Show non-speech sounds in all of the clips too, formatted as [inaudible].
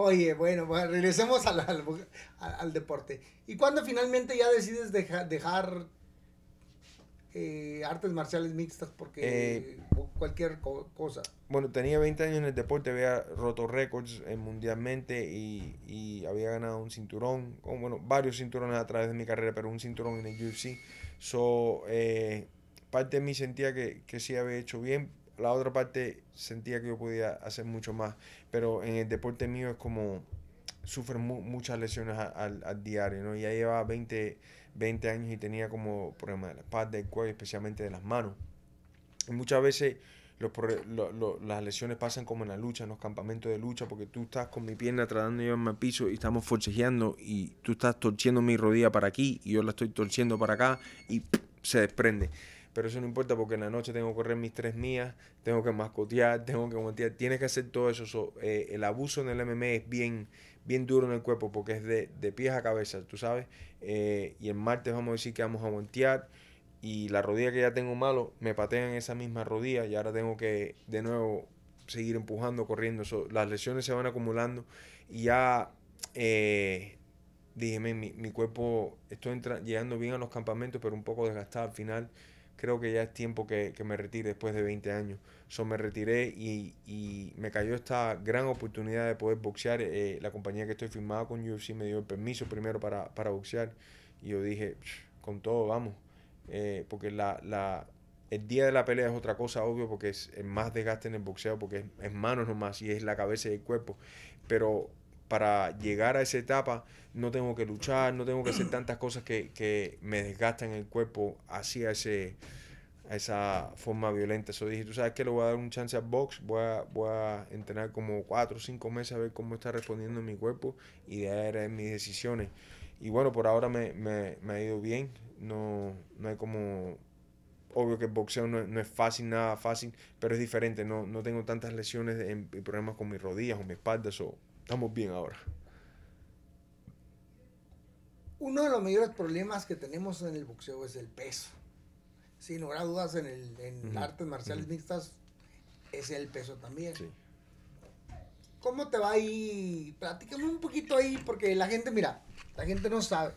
Oye, bueno, regresemos al, al, deporte. ¿Y cuándo finalmente ya decides dejar eh, artes marciales mixtas porque eh, cualquier cosa? Bueno, tenía 20 años en el deporte, había roto récords eh, mundialmente y, había ganado un cinturón, bueno, varios cinturones a través de mi carrera, pero un cinturón en el UFC. So, parte de mí sentía que, que sí había hecho bien, la otra parte sentía que yo podía hacer mucho más, pero en el deporte mío es como sufre muchas lesiones al, diario, ¿no? Ya llevaba 20, años y tenía como problemas de la espalda, del cuello, especialmente de las manos. muchas veces las lesiones pasan como en la lucha, en los campamentos de lucha, porque tú estás con mi pierna tratando de llevarme al piso y estamos forcejeando y tú estás torciendo mi rodilla para aquí y yo la estoy torciendo para acá y se desprende pero eso no importa porque en la noche tengo que correr mis tres mías, tengo que mascotear, tengo que montear, tienes que hacer todo eso. Eh, el abuso en el MMA es bien, bien duro en el cuerpo porque es de, pies a cabeza, tú sabes. Eh, y el martes vamos a decir que vamos a montear y la rodilla que ya tengo malo, me patean esa misma rodilla y ahora tengo que de nuevo seguir empujando, corriendo. las lesiones se van acumulando y ya eh, dije, mi, mi, cuerpo, estoy llegando bien a los campamentos, pero un poco desgastado al final creo que ya es tiempo que, me retire después de 20 años. So me retiré y, me cayó esta gran oportunidad de poder boxear. Eh, la compañía que estoy firmada con UFC me dio el permiso primero para, boxear. Y yo dije, con todo vamos. Eh, porque la, el día de la pelea es otra cosa, obvio, porque es, más desgaste en el boxeo, porque es, es manos nomás y es la cabeza y el cuerpo. Pero para llegar a esa etapa no tengo que luchar, no tengo que hacer tantas cosas que, me desgastan el cuerpo hacia ese, esa forma violenta. Eso dije, tú sabes que le voy a dar un chance a box, voy a, voy a entrenar como 4 o 5 meses a ver cómo está respondiendo mi cuerpo y de ahí mis decisiones. Y bueno, por ahora me, ha ido bien, no, no hay como... Obvio que el boxeo no, es fácil, nada fácil, pero es diferente. No, no tengo tantas lesiones y problemas con mis rodillas o mis espalda o estamos bien ahora. Uno de los mayores problemas que tenemos en el boxeo es el peso. Sin lugar a dudas, en, el, artes marciales mixtas es el peso también. ¿Cómo te va ahí? Platícame un poquito ahí, porque la gente, mira, la gente no sabe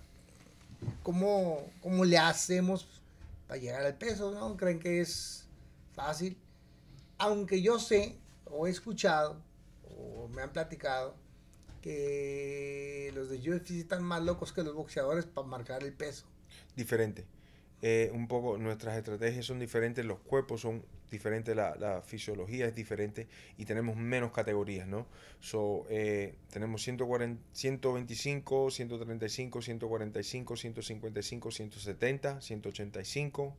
cómo, cómo le hacemos para llegar al peso, ¿no? Creen que es fácil. Aunque yo sé o he escuchado me han platicado que los de UFC están más locos que los boxeadores para marcar el peso. Diferente. Eh, un poco nuestras estrategias son diferentes, los cuerpos son diferentes, la, fisiología es diferente y tenemos menos categorías, ¿no? So, eh, tenemos 140, 125, 135, 145, 155, 170, 185,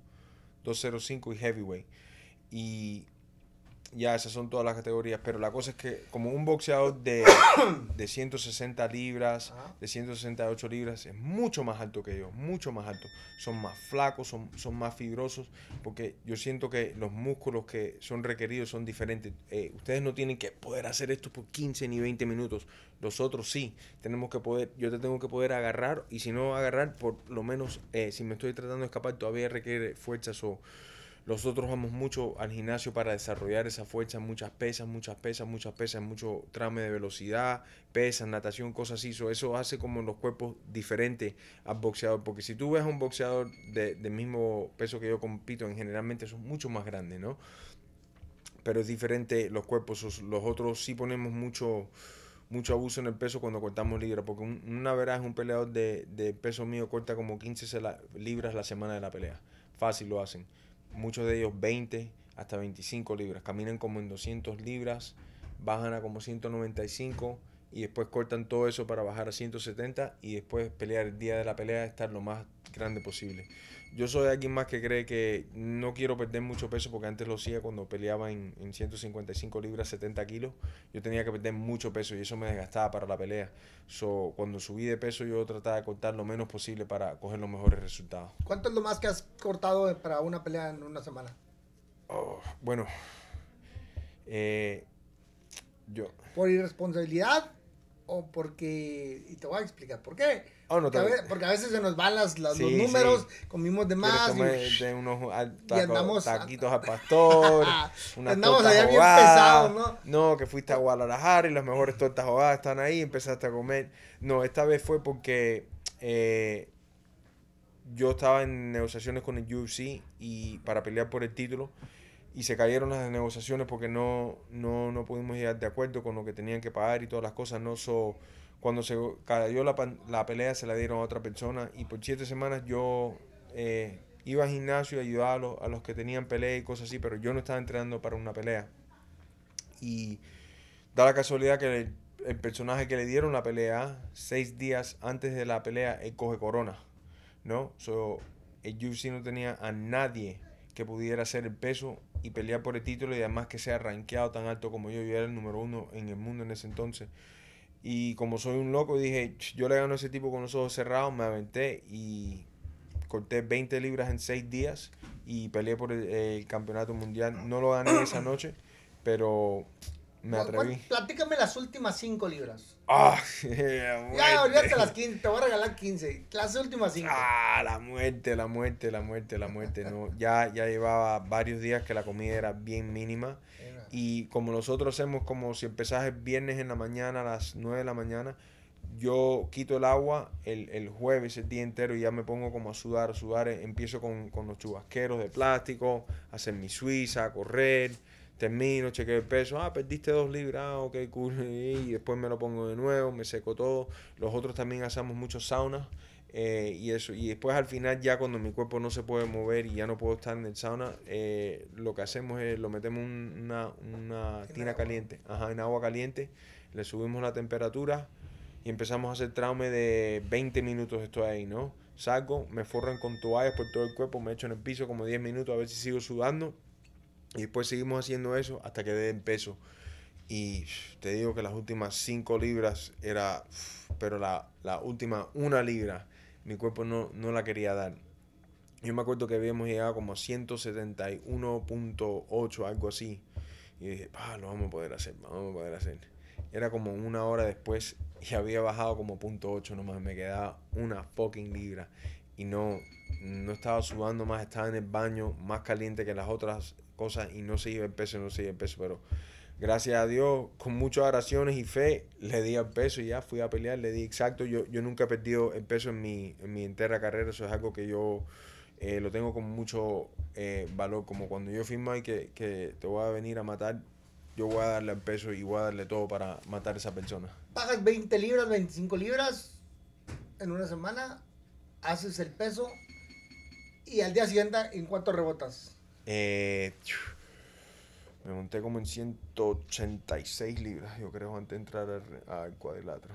205 y heavyweight. Y ya, esas son todas las categorías, pero la cosa es que como un boxeador de, [coughs] de 160 libras, de 168 libras, es mucho más alto que yo, mucho más alto. Son más flacos, son, son más fibrosos, porque yo siento que los músculos que son requeridos son diferentes. Eh, ustedes no tienen que poder hacer esto por 15 ni 20 minutos, los otros sí. Tenemos que poder, yo te tengo que poder agarrar, y si no agarrar, por lo menos, eh, si me estoy tratando de escapar, todavía requiere fuerzas o nosotros vamos mucho al gimnasio para desarrollar esa fuerza, muchas pesas, muchas pesas, muchas pesas, mucho trame de velocidad, pesas, natación, cosas así. eso hace como los cuerpos diferentes al boxeador, porque si tú ves a un boxeador de, del mismo peso que yo compito, en generalmente son mucho más grandes, ¿no? Pero es diferente los cuerpos, los otros sí ponemos mucho mucho abuso en el peso cuando cortamos libras, porque una una es un peleador de, de, peso mío corta como 15 libras la semana de la pelea. Fácil lo hacen muchos de ellos 20 hasta 25 libras, caminan como en 200 libras, bajan a como 195 y después cortan todo eso para bajar a 170 y después pelear el día de la pelea, estar lo más grande posible. Yo soy alguien más que cree que no quiero perder mucho peso porque antes lo hacía cuando peleaba en, 155 libras, 70 kilos. Yo tenía que perder mucho peso y eso me desgastaba para la pelea. cuando subí de peso yo trataba de cortar lo menos posible para coger los mejores resultados. ¿Cuánto es lo más que has cortado para una pelea en una semana? Oh, bueno, eh, yo... ¿Por irresponsabilidad? o porque, y te voy a explicar por qué. Oh, porque, a veces, se nos van las, los números, comimos de más. Y, taquitos al [laughs] pastor. [laughs] una andamos allá bien pesados, ¿no? No, que fuiste a Guadalajara y las mejores tortas ahogadas están ahí, empezaste a comer. No, esta vez fue porque eh, yo estaba en negociaciones con el UFC y para pelear por el título y se cayeron las negociaciones porque no, no, pudimos llegar de acuerdo con lo que tenían que pagar y todas las cosas. No so, cuando se cayó la, pelea se la dieron a otra persona y por siete semanas yo eh, iba al gimnasio a ayudar a los, que tenían pelea y cosas así, pero yo no estaba entrenando para una pelea. Y da la casualidad que el, personaje que le dieron la pelea, seis días antes de la pelea, él coge corona. ¿No? So, el UFC no tenía a nadie que pudiera hacer el peso y pelear por el título y además que sea rankeado tan alto como yo. Yo era el número uno en el mundo en ese entonces. Y como soy un loco, dije, yo le gano a ese tipo con los ojos cerrados, me aventé y corté 20 libras en 6 días y peleé por el campeonato mundial. No lo gané esa noche, pero me Platícame las últimas 5 libras. Ah, [laughs] ya, olvídate las 15, te voy a regalar 15. Las últimas 5. Ah, la muerte, la muerte, la muerte, la muerte. no, [laughs] ya, ya llevaba varios días que la comida era bien mínima. Y como nosotros hacemos como si empezás el viernes en la mañana, a las 9 de la mañana, yo quito el agua el, jueves, el día entero, y ya me pongo como a sudar, sudar. Empiezo con, con los chubasqueros de plástico, hacer mi suiza, correr termino, chequeo el peso, ah, perdiste dos libras, ah, ok, cool, [laughs] y después me lo pongo de nuevo, me seco todo. Los otros también hacemos muchos saunas. Eh, y eso y después al final ya cuando mi cuerpo no se puede mover y ya no puedo estar en el sauna eh, lo que hacemos es lo metemos en una, una tina caliente ajá en agua caliente le subimos la temperatura y empezamos a hacer traume de 20 minutos esto ahí no salgo me forran con toallas por todo el cuerpo me echo en el piso como 10 minutos a ver si sigo sudando y después pues seguimos haciendo eso hasta que en peso. Y te digo que las últimas 5 libras era, pero la, última una libra, mi cuerpo no, no la quería dar. Yo me acuerdo que habíamos llegado como 171.8, algo así. Y dije, ah, lo vamos a poder hacer, lo vamos a poder hacer. Era como una hora después y había bajado como .8 nomás, me quedaba una fucking libra. Y no, no estaba sudando más, estaba en el baño más caliente que las otras y no se iba el peso, no se iba el peso, pero gracias a Dios, con muchas oraciones y fe, le di al peso y ya fui a pelear, le di exacto, yo, yo nunca he perdido el peso en mi, en mi entera carrera, eso es algo que yo eh, lo tengo con mucho eh, valor, como cuando yo firmo y que, que te voy a venir a matar, yo voy a darle el peso y voy a darle todo para matar a esa persona. Pagas 20 libras, 25 libras en una semana, haces el peso y al día siguiente, ¿en cuánto rebotas? Eh, me monté como en 186 libras, yo creo, antes de entrar al, cuadrilátero.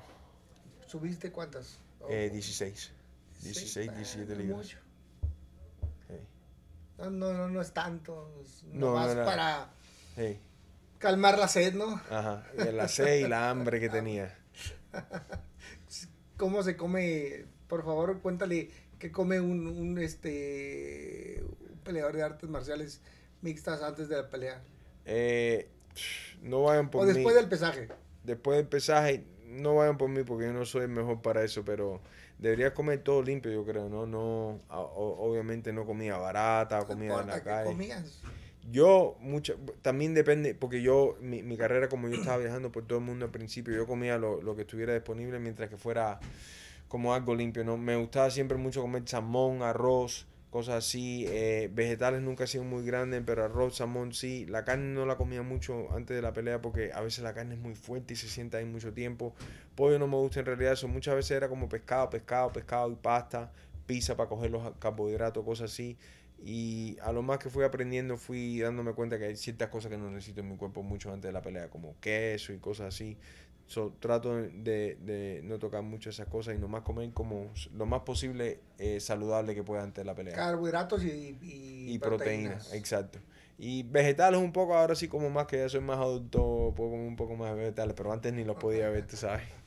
¿Subiste cuántas? Eh, 16. 16, 17 libras. No, no, no, es tanto. No, para calmar la sed, ¿no? Ajá, la sed y la hambre que tenía. [laughs] ¿Cómo se come? Por favor, cuéntale ¿Qué come un, este, peleador de artes marciales mixtas antes de la pelea? Eh, no vayan por mí. O después del pesaje. Después del pesaje, no vayan por mí porque yo no soy el mejor para eso, pero deberías comer todo limpio, yo creo, ¿no? no obviamente no comía barata, comía comida en la calle. Comías. Yo, mucha, también depende, porque yo, mi, mi, carrera, como yo estaba viajando por todo el mundo al principio, yo comía lo, lo que estuviera disponible mientras que fuera como algo limpio, ¿no? Me gustaba siempre mucho comer salmón, arroz, cosas así. Eh, vegetales nunca he sido muy grande, pero arroz, salmón sí. La carne no la comía mucho antes de la pelea porque a veces la carne es muy fuerte y se sienta ahí mucho tiempo. Pollo no me gusta en realidad eso. Muchas veces era como pescado, pescado, pescado y pasta, pizza para coger los carbohidratos, cosas así. Y a lo más que fui aprendiendo, fui dándome cuenta que hay ciertas cosas que no necesito en mi cuerpo mucho antes de la pelea, como queso y cosas así. So, trato de, de, no tocar mucho esas cosas y nomás comer como lo más posible eh, saludable que pueda antes de la pelea. Carbohidratos y, y, proteínas. Exacto. Y vegetales un poco, ahora sí como más que ya soy más adulto, puedo comer un poco más de vegetales, pero antes ni los podía ver, tú sabes.